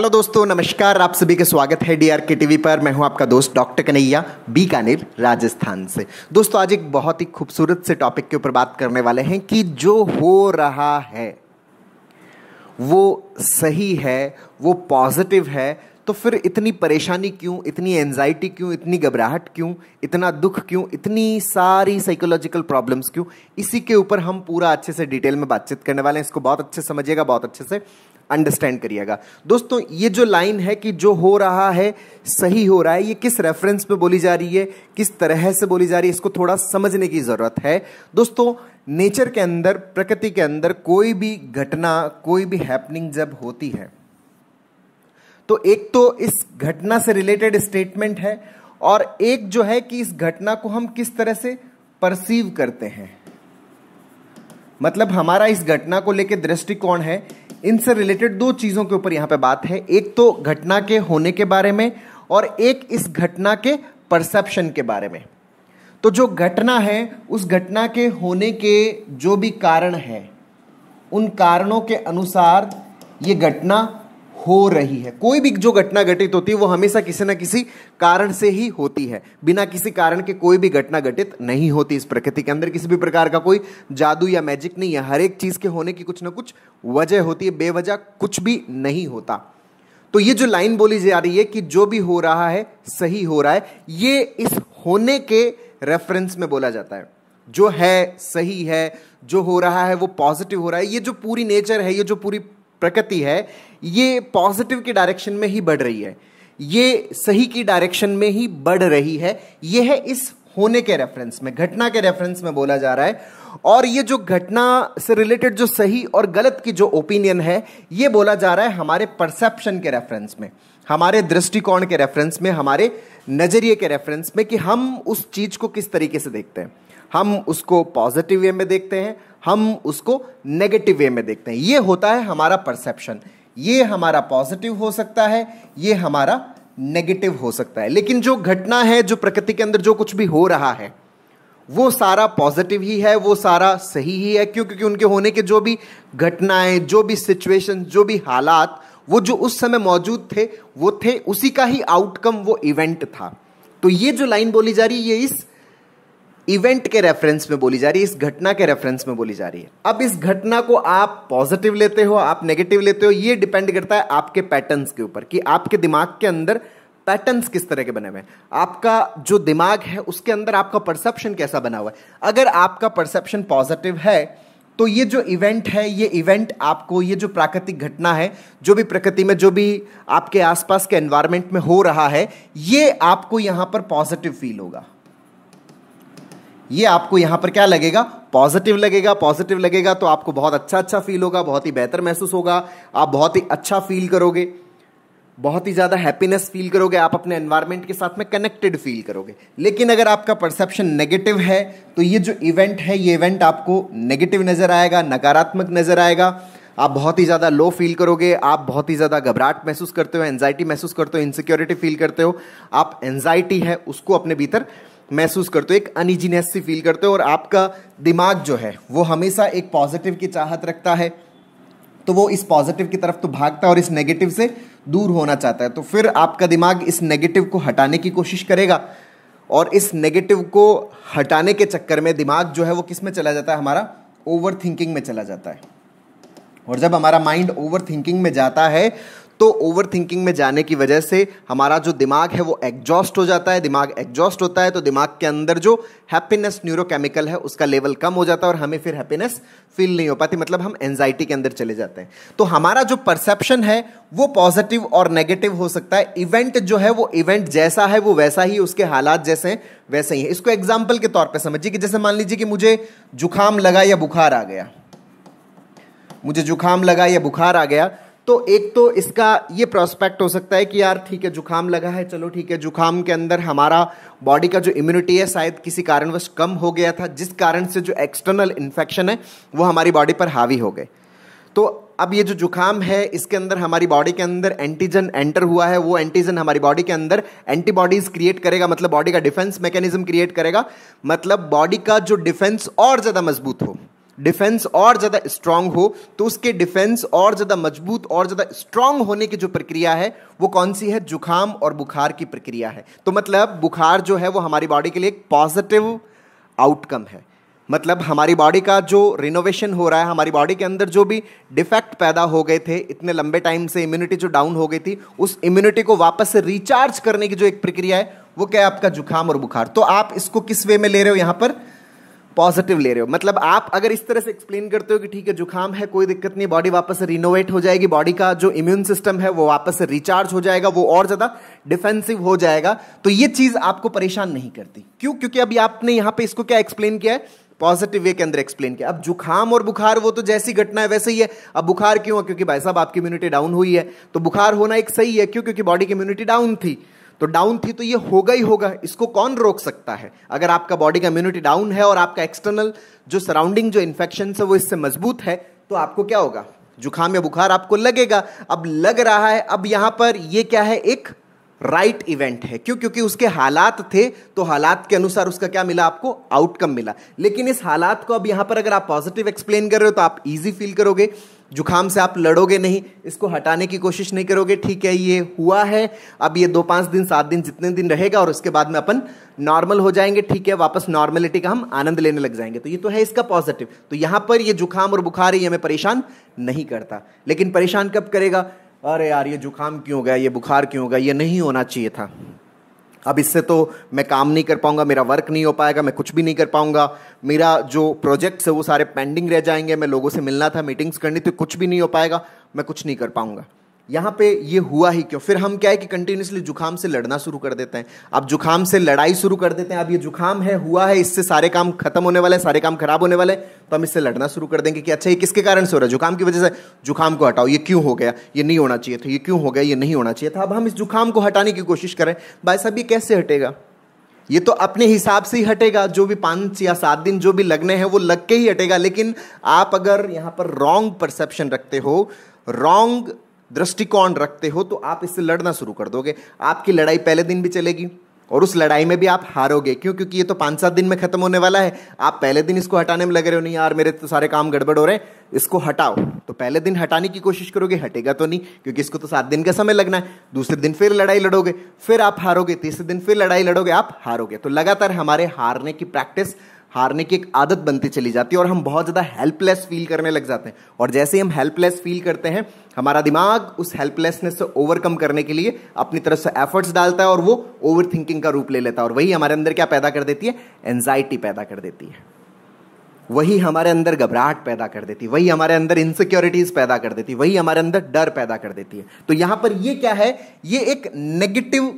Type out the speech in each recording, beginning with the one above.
hello दोस्तों नमस्कार आप सभी का स्वागत है डी आर के टीवी पर मैं हूं आपका दोस्त डॉक्टर कन्हैया बीकानेर राजस्थान से दोस्तों आज एक बहुत ही खूबसूरत से टॉपिक के ऊपर बात करने वाले हैं कि जो हो रहा है वो सही है वो पॉजिटिव है तो फिर इतनी परेशानी क्यों इतनी एनजाइटी क्यों इतनी घबराहट क्यों इतना दुख क्यों इतनी सारी साइकोलॉजिकल प्रॉब्लम्स क्यों इसी के ऊपर हम पूरा अच्छे से डिटेल में बातचीत करने वाले हैं इसको बहुत अच्छे समझिएगा बहुत अच्छे से अंडरस्टैंड करिएगा दोस्तों ये जो लाइन है कि जो हो रहा है सही हो रहा है ये किस रेफरेंस पे बोली जा रही है किस तरह से बोली जा रही है इसको थोड़ा समझने की ज़रूरत है दोस्तों नेचर के अंदर प्रकृति के अंदर कोई भी घटना कोई भी हैपनिंग जब होती है तो एक तो इस घटना से रिलेटेड स्टेटमेंट है और एक जो है कि इस घटना को हम किस तरह से परसीव करते हैं मतलब हमारा इस घटना को लेकर दृष्टिकोण है इनसे रिलेटेड दो चीज़ों के ऊपर यहाँ पे बात है एक तो घटना के होने के बारे में और एक इस घटना के परसेप्शन के बारे में तो जो घटना है उस घटना के होने के जो भी कारण है उन कारणों के अनुसार ये घटना हो रही है कोई भी जो घटना घटित होती है वो हमेशा किसी ना किसी कारण से ही होती है बिना किसी कारण के कोई भी घटना घटित नहीं होती इस प्रकृति के अंदर किसी भी प्रकार का कोई जादू या मैजिक नहीं है हर एक चीज़ के होने की कुछ ना कुछ वजह होती है बेवजह कुछ भी नहीं होता तो ये जो लाइन बोली जा रही है कि जो भी हो रहा है सही हो रहा है ये इस होने के रेफरेंस में बोला जाता है जो है सही है जो हो रहा है वो पॉजिटिव हो रहा है ये जो पूरी नेचर है ये जो पूरी प्रकृति है ये पॉजिटिव की डायरेक्शन में ही बढ़ रही है ये सही की डायरेक्शन में ही बढ़ रही है यह है इस होने के रेफरेंस में घटना के रेफरेंस में बोला जा रहा है और ये जो घटना से रिलेटेड जो सही और गलत की जो ओपिनियन है ये बोला जा रहा है हमारे परसेप्शन के रेफरेंस में हमारे दृष्टिकोण के रेफरेंस में हमारे नज़रिए के रेफरेंस में कि हम उस चीज़ को किस तरीके से देखते हैं हम उसको पॉजिटिव वे में देखते हैं हम उसको नेगेटिव वे में देखते हैं ये होता है हमारा परसेप्शन ये हमारा पॉजिटिव हो सकता है ये हमारा नेगेटिव हो सकता है लेकिन जो घटना है जो प्रकृति के अंदर जो कुछ भी हो रहा है वो सारा पॉजिटिव ही है वो सारा सही ही है क्यों क्योंकि उनके होने के जो भी घटनाएं जो भी सिचुएशन जो भी हालात वो जो उस समय मौजूद थे वो थे उसी का ही आउटकम वो इवेंट था तो ये जो लाइन बोली जा रही है ये इस इवेंट के रेफरेंस में बोली जा रही है इस घटना के रेफरेंस में बोली जा रही है अब इस घटना को आप पॉजिटिव लेते हो आप नेगेटिव लेते हो ये डिपेंड करता है आपके पैटर्न्स के ऊपर कि आपके दिमाग के अंदर पैटर्न्स किस तरह के बने हुए हैं आपका जो दिमाग है उसके अंदर आपका परसेप्शन कैसा बना हुआ है अगर आपका परसेप्शन पॉजिटिव है तो ये जो इवेंट है ये इवेंट आपको ये जो प्राकृतिक घटना है जो भी प्रकृति में जो भी आपके आसपास के एनवायरनमेंट में हो रहा है ये आपको यहाँ पर पॉजिटिव फील होगा ये आपको यहां पर क्या लगेगा पॉजिटिव लगेगा पॉजिटिव लगेगा तो आपको बहुत अच्छा अच्छा फील होगा बहुत ही बेहतर महसूस होगा आप बहुत ही अच्छा फील करोगे बहुत ही ज़्यादा हैप्पीनेस फील करोगे आप अपने एनवायरमेंट के साथ में कनेक्टेड फील करोगे लेकिन अगर आपका परसेप्शन नेगेटिव है तो ये जो इवेंट है ये इवेंट आपको नेगेटिव नज़र आएगा नकारात्मक नज़र आएगा आप बहुत ही ज़्यादा लो फील करोगे आप बहुत ही ज़्यादा घबराहट महसूस करते हो एनजाइटी महसूस करते हो इनसिक्योरिटी फील करते हो आप एनजाइटी है उसको अपने भीतर महसूस करते हो एक अनिजीनेस सी फील करते हो और आपका दिमाग जो है वो हमेशा एक पॉजिटिव की चाहत रखता है तो वो इस पॉजिटिव की तरफ तो भागता है और इस नेगेटिव से दूर होना चाहता है तो फिर आपका दिमाग इस नेगेटिव को हटाने की कोशिश करेगा और इस नेगेटिव को हटाने के चक्कर में दिमाग जो है वो किस में चला जाता है हमारा ओवर थिंकिंग में चला जाता है और जब हमारा माइंड ओवर थिंकिंग में जाता है तो ओवर थिंकिंग में जाने की वजह से हमारा जो दिमाग है वो एग्जॉस्ट हो जाता है दिमाग एग्जॉस्ट होता है तो दिमाग के अंदर जो हैप्पीनेस न्यूरोकेमिकल है उसका लेवल कम हो जाता है और हमें फिर हैप्पीनेस फील नहीं हो पाती मतलब हम एनजाइटी के अंदर चले जाते हैं तो हमारा जो परसेप्शन है वो पॉजिटिव और नेगेटिव हो सकता है इवेंट जो है वो इवेंट जैसा है वो वैसा ही उसके हालात जैसे हैं वैसे ही है इसको एग्जाम्पल के तौर पर समझिए कि जैसे मान लीजिए कि मुझे जुकाम लगा या बुखार आ गया मुझे जुकाम लगा या बुखार आ गया तो एक तो इसका ये प्रोस्पेक्ट हो सकता है कि यार ठीक है जुकाम लगा है चलो ठीक है जुकाम के अंदर हमारा बॉडी का जो इम्यूनिटी है शायद किसी कारणवश कम हो गया था जिस कारण से जो एक्सटर्नल इन्फेक्शन है वो हमारी बॉडी पर हावी हो गए तो अब ये जो जुकाम है इसके अंदर हमारी बॉडी के अंदर एंटीजन एंटर हुआ है वो एंटीजन हमारी बॉडी के अंदर एंटीबॉडीज क्रिएट करेगा मतलब बॉडी का डिफेंस मैकेनिज्म क्रिएट करेगा मतलब बॉडी का जो डिफेंस और ज़्यादा मजबूत हो डिफेंस और ज़्यादा स्ट्रांग हो तो उसके डिफेंस और ज़्यादा मजबूत और ज़्यादा स्ट्रांग होने की जो प्रक्रिया है वो कौन सी है जुखाम और बुखार की प्रक्रिया है तो मतलब बुखार जो है वो हमारी बॉडी के लिए एक पॉजिटिव आउटकम है मतलब हमारी बॉडी का जो रिनोवेशन हो रहा है हमारी बॉडी के अंदर जो भी डिफेक्ट पैदा हो गए थे इतने लंबे टाइम से इम्यूनिटी जो डाउन हो गई थी उस इम्यूनिटी को वापस से रिचार्ज करने की जो एक प्रक्रिया है वो क्या है आपका जुकाम और बुखार तो आप इसको किस वे में ले रहे हो यहां पर पॉजिटिव ले रहे हो मतलब आप अगर इस तरह से एक्सप्लेन करते हो कि ठीक है जुकाम है कोई दिक्कत नहीं बॉडी वापस से रिनोवेट हो जाएगी बॉडी का जो इम्यून सिस्टम है वो वापस से रिचार्ज हो जाएगा वो और ज़्यादा डिफेंसिव हो जाएगा तो ये चीज़ आपको परेशान नहीं करती क्यों क्योंकि अभी आपने यहां पे इसको क्या एक्सप्लेन किया है पॉजिटिव वे के अंदर एक्सप्लेन किया अब जुकाम और बुखार वो तो जैसी घटना है वैसे ही है अब बुखार क्यों है क्योंकि भाई साहब आपकी इम्यूनिटी डाउन हुई है तो बुखार होना एक सही है क्यों क्योंकि बॉडी की इम्यूनिटी डाउन थी तो डाउन थी तो ये होगा ही होगा इसको कौन रोक सकता है अगर आपका बॉडी का इम्यूनिटी डाउन है और आपका एक्सटर्नल जो सराउंडिंग जो इन्फेक्शन है वो इससे मजबूत है तो आपको क्या होगा जुकाम या बुखार आपको लगेगा अब लग रहा है अब यहां पर ये क्या है एक राइट right इवेंट है क्यों क्योंकि उसके हालात थे तो हालात के अनुसार उसका क्या मिला आपको आउटकम मिला लेकिन इस हालात को अब यहां पर अगर आप पॉजिटिव एक्सप्लेन कर रहे हो तो आप इजी फील करोगे जुखाम से आप लड़ोगे नहीं इसको हटाने की कोशिश नहीं करोगे ठीक है ये हुआ है अब ये दो पाँच दिन सात दिन जितने दिन रहेगा और उसके बाद में अपन नॉर्मल हो जाएंगे ठीक है वापस नॉर्मेलिटी का हम आनंद लेने लग जाएंगे तो ये तो है इसका पॉजिटिव तो यहाँ पर ये जुखाम और बुखार ये हमें परेशान नहीं करता लेकिन परेशान कब करेगा अरे यार ये जुखाम क्यों हो गया ये बुखार क्यों हो गया ये नहीं होना चाहिए था अब इससे तो मैं काम नहीं कर पाऊंगा मेरा वर्क नहीं हो पाएगा मैं कुछ भी नहीं कर पाऊंगा मेरा जो प्रोजेक्ट्स है वो सारे पेंडिंग रह जाएंगे मैं लोगों से मिलना था मीटिंग्स करनी थी कुछ भी नहीं हो पाएगा मैं कुछ नहीं कर पाऊंगा यहाँ पे ये हुआ ही क्यों फिर हम क्या है कि कंटिन्यूसली जुकाम से लड़ना शुरू कर देते हैं अब जुकाम से लड़ाई शुरू कर देते हैं अब ये जुकाम है हुआ है इससे सारे काम खत्म होने वाले हैं सारे काम खराब होने वाले हैं तो हम इससे लड़ना शुरू कर देंगे कि अच्छा ये किसके कारण से हो रहा है जुकाम की वजह से जुकाम को हटाओ ये क्यों हो गया ये नहीं होना चाहिए था ये क्यों हो गया ये नहीं होना चाहिए था अब हम इस जुकाम को हटाने की कोशिश करें भाई साहब ये कैसे हटेगा ये तो अपने हिसाब से ही हटेगा जो भी पाँच या सात दिन जो भी लगने हैं वो लग के ही हटेगा लेकिन आप अगर यहाँ पर रॉन्ग परसेप्शन रखते हो रॉन्ग दृष्टिकोण रखते हो तो आप इससे लड़ना शुरू कर दोगे आपकी लड़ाई पहले दिन भी चलेगी और उस लड़ाई में भी आप हारोगे क्यों क्योंकि ये तो पांच सात दिन में खत्म होने वाला है आप पहले दिन इसको हटाने में लगे रहे हो नहीं यार मेरे तो सारे काम गड़बड़ हो रहे हैं इसको हटाओ तो पहले दिन हटाने की कोशिश करोगे हटेगा तो नहीं क्योंकि इसको तो सात दिन का समय लगना है दूसरे दिन फिर लड़ाई लड़ोगे फिर आप हारोगे तीसरे दिन फिर लड़ाई लड़ोगे आप हारोगे तो लगातार हमारे हारने की प्रैक्टिस हारने की एक आदत बनती चली जाती है और हम बहुत ज़्यादा हेल्पलेस फील करने लग जाते हैं और जैसे ही हम हेल्पलेस फील करते हैं हमारा दिमाग उस हेल्पलेसनेस से ओवरकम करने के लिए अपनी तरफ से एफर्ट्स डालता है और वो ओवर थिंकिंग का रूप ले लेता है और वही हमारे अंदर क्या पैदा कर देती है एनजाइटी पैदा कर देती है वही हमारे अंदर घबराहट पैदा कर देती है वही हमारे अंदर इनसिक्योरिटीज पैदा कर देती है वही हमारे अंदर डर पैदा कर देती है तो यहां पर ये क्या है ये एक नेगेटिव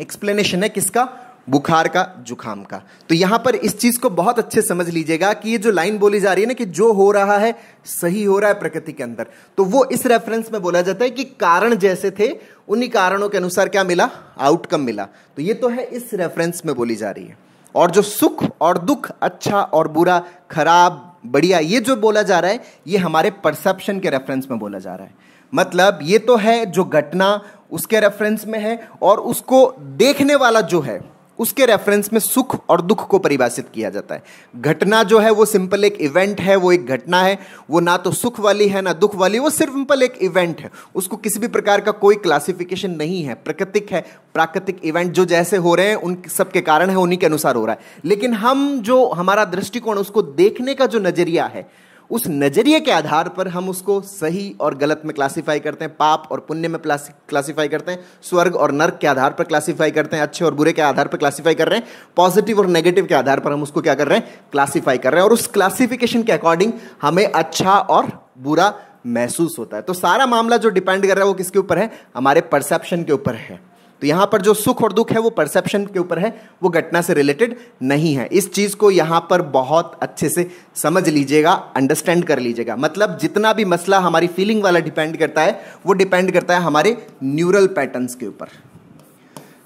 एक्सप्लेनेशन है किसका बुखार का जुखाम का तो यहां पर इस चीज को बहुत अच्छे समझ लीजिएगा कि ये जो लाइन बोली जा रही है ना कि जो हो रहा है सही हो रहा है प्रकृति के अंदर तो वो इस रेफरेंस में बोला जाता है कि कारण जैसे थे उन्हीं कारणों के अनुसार क्या मिला आउटकम मिला तो ये तो है इस रेफरेंस में बोली जा रही है और जो सुख और दुख अच्छा और बुरा खराब बढ़िया ये जो बोला जा रहा है ये हमारे परसेप्शन के रेफरेंस में बोला जा रहा है मतलब ये तो है जो घटना उसके रेफरेंस में है और उसको देखने वाला जो है उसके रेफरेंस में सुख और दुख को परिभाषित किया जाता है घटना जो है वो सिंपल एक इवेंट है वो एक घटना है वो ना तो सुख वाली है ना दुख वाली वो सिर्फ सिंपल एक इवेंट है उसको किसी भी प्रकार का कोई क्लासिफिकेशन नहीं है प्राकृतिक है प्राकृतिक इवेंट जो जैसे हो रहे हैं उन सबके कारण है उन्हीं के अनुसार हो रहा है लेकिन हम जो हमारा दृष्टिकोण उसको देखने का जो नजरिया है उस नज़रिए के आधार पर हम उसको सही और गलत में क्लासीफाई करते हैं पाप और पुण्य में क्लासीफाई करते हैं स्वर्ग और नर्क के आधार पर क्लासीफाई करते हैं अच्छे और बुरे के आधार पर क्लासीफाई कर रहे हैं पॉजिटिव और नेगेटिव के आधार पर हम उसको क्या कर रहे हैं क्लासीफाई कर रहे हैं और उस क्लासीफिकेशन के अकॉर्डिंग हमें अच्छा और बुरा महसूस होता है तो सारा मामला जो डिपेंड कर रहा है वो किसके ऊपर है हमारे परसेप्शन के ऊपर है तो यहां पर जो सुख और दुख है वो परसेप्शन के ऊपर है वो घटना से रिलेटेड नहीं है इस चीज़ को यहां पर बहुत अच्छे से समझ लीजिएगा अंडरस्टैंड कर लीजिएगा मतलब जितना भी मसला हमारी फीलिंग वाला डिपेंड करता है वो डिपेंड करता है हमारे न्यूरल पैटर्न्स के ऊपर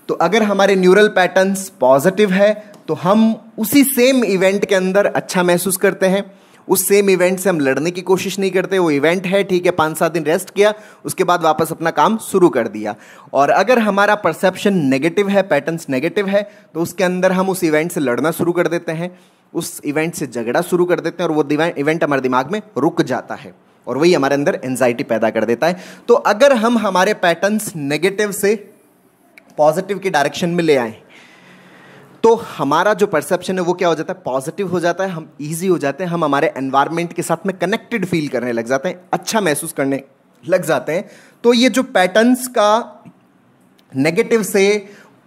तो अगर हमारे न्यूरल पैटर्न्स पॉजिटिव है तो हम उसी सेम इवेंट के अंदर अच्छा महसूस करते हैं उस सेम इवेंट से हम लड़ने की कोशिश नहीं करते वो इवेंट है ठीक है पाँच सात दिन रेस्ट किया उसके बाद वापस अपना काम शुरू कर दिया और अगर हमारा परसेप्शन नेगेटिव है पैटर्न्स नेगेटिव है तो उसके अंदर हम उस इवेंट से लड़ना शुरू कर देते हैं उस इवेंट से झगड़ा शुरू कर देते हैं और वो इवेंट हमारे दिमाग में रुक जाता है और वही हमारे अंदर एनजाइटी पैदा कर देता है तो अगर हम हमारे पैटर्न्स नेगेटिव से पॉजिटिव के डायरेक्शन में ले आएँ तो हमारा जो परसेप्शन है वो क्या हो जाता है पॉजिटिव हो जाता है हम ईजी हो जाते हैं हम हमारे एनवायरमेंट के साथ में कनेक्टेड फील करने लग जाते हैं अच्छा महसूस करने लग जाते हैं तो ये जो पैटर्न्स का नेगेटिव से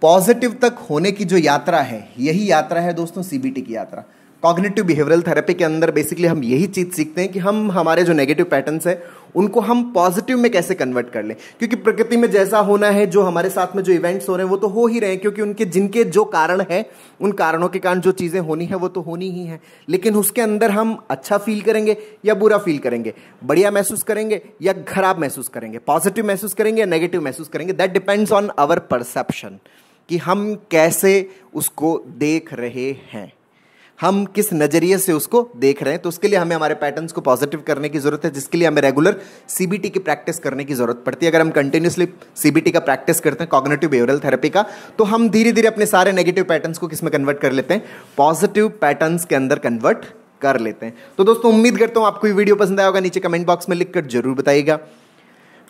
पॉजिटिव तक होने की जो यात्रा है यही यात्रा है दोस्तों सीबीटी की यात्रा कॉग्निटिव बिहेवियरल थेरेपी के अंदर बेसिकली हम यही चीज़ सीखते हैं कि हम हमारे जो नेगेटिव पैटर्न्स है उनको हम पॉजिटिव में कैसे कन्वर्ट कर लें क्योंकि प्रकृति में जैसा होना है जो हमारे साथ में जो इवेंट्स हो रहे हैं वो तो हो ही रहे हैं क्योंकि उनके जिनके जो कारण है उन कारणों के कारण जो चीज़ें होनी है वो तो होनी ही है लेकिन उसके अंदर हम अच्छा फील करेंगे या बुरा फील करेंगे बढ़िया महसूस करेंगे या खराब महसूस करेंगे पॉजिटिव महसूस करेंगे या नेगेटिव महसूस करेंगे that depends on our perception कि हम कैसे उसको देख रहे हैं हम किस नज़रिए से उसको देख रहे हैं तो उसके लिए हमें हमारे पैटर्न्स को पॉजिटिव करने की ज़रूरत है जिसके लिए हमें रेगुलर सीबीटी की प्रैक्टिस करने की ज़रूरत पड़ती है अगर हम कंटिन्यूसली सीबीटी का प्रैक्टिस करते हैं कॉग्नेटिव बिहेवियरल थेरेपी का तो हम धीरे धीरे अपने सारे नेगेटिव पैटर्न्स को किस में कन्वर्ट कर लेते हैं पॉजिटिव पैटर्न्स के अंदर कन्वर्ट कर लेते हैं तो दोस्तों उम्मीद करता हूँ आपको ये वीडियो पसंद आया होगा नीचे कमेंट बॉक्स में लिखकर जरूर बताइएगा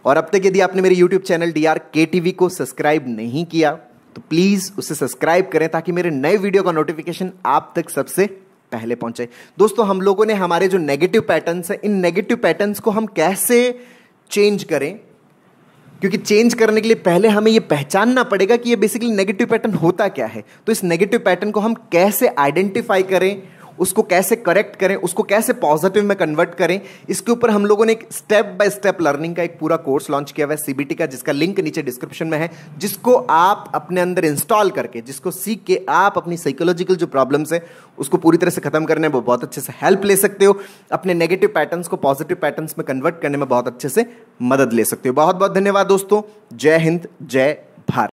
और अब तक यदि आपने मेरे YouTube channel D R K T V को सब्सक्राइब नहीं किया तो प्लीज़ उसे सब्सक्राइब करें ताकि मेरे नए वीडियो का नोटिफिकेशन आप तक सबसे पहले पहुंचे दोस्तों हम लोगों ने हमारे जो नेगेटिव पैटर्न्स हैं इन नेगेटिव पैटर्न्स को हम कैसे चेंज करें क्योंकि चेंज करने के लिए पहले हमें यह पहचानना पड़ेगा कि यह बेसिकली नेगेटिव पैटर्न होता क्या है तो इस नेगेटिव पैटर्न को हम कैसे आइडेंटिफाई करें उसको कैसे करेक्ट करें उसको कैसे पॉजिटिव में कन्वर्ट करें इसके ऊपर हम लोगों ने एक स्टेप बाय स्टेप लर्निंग का एक पूरा कोर्स लॉन्च किया हुआ है सीबीटी का जिसका लिंक नीचे डिस्क्रिप्शन में है जिसको आप अपने अंदर इंस्टॉल करके जिसको सीख के आप अपनी साइकोलॉजिकल जो प्रॉब्लम्स है उसको पूरी तरह से खत्म करने में बहुत अच्छे से हेल्प ले सकते हो अपने नेगेटिव पैटर्न्स को पॉजिटिव पैटर्न्स में कन्वर्ट करने में बहुत अच्छे से मदद ले सकते हो बहुत बहुत धन्यवाद दोस्तों जय हिंद जय भारत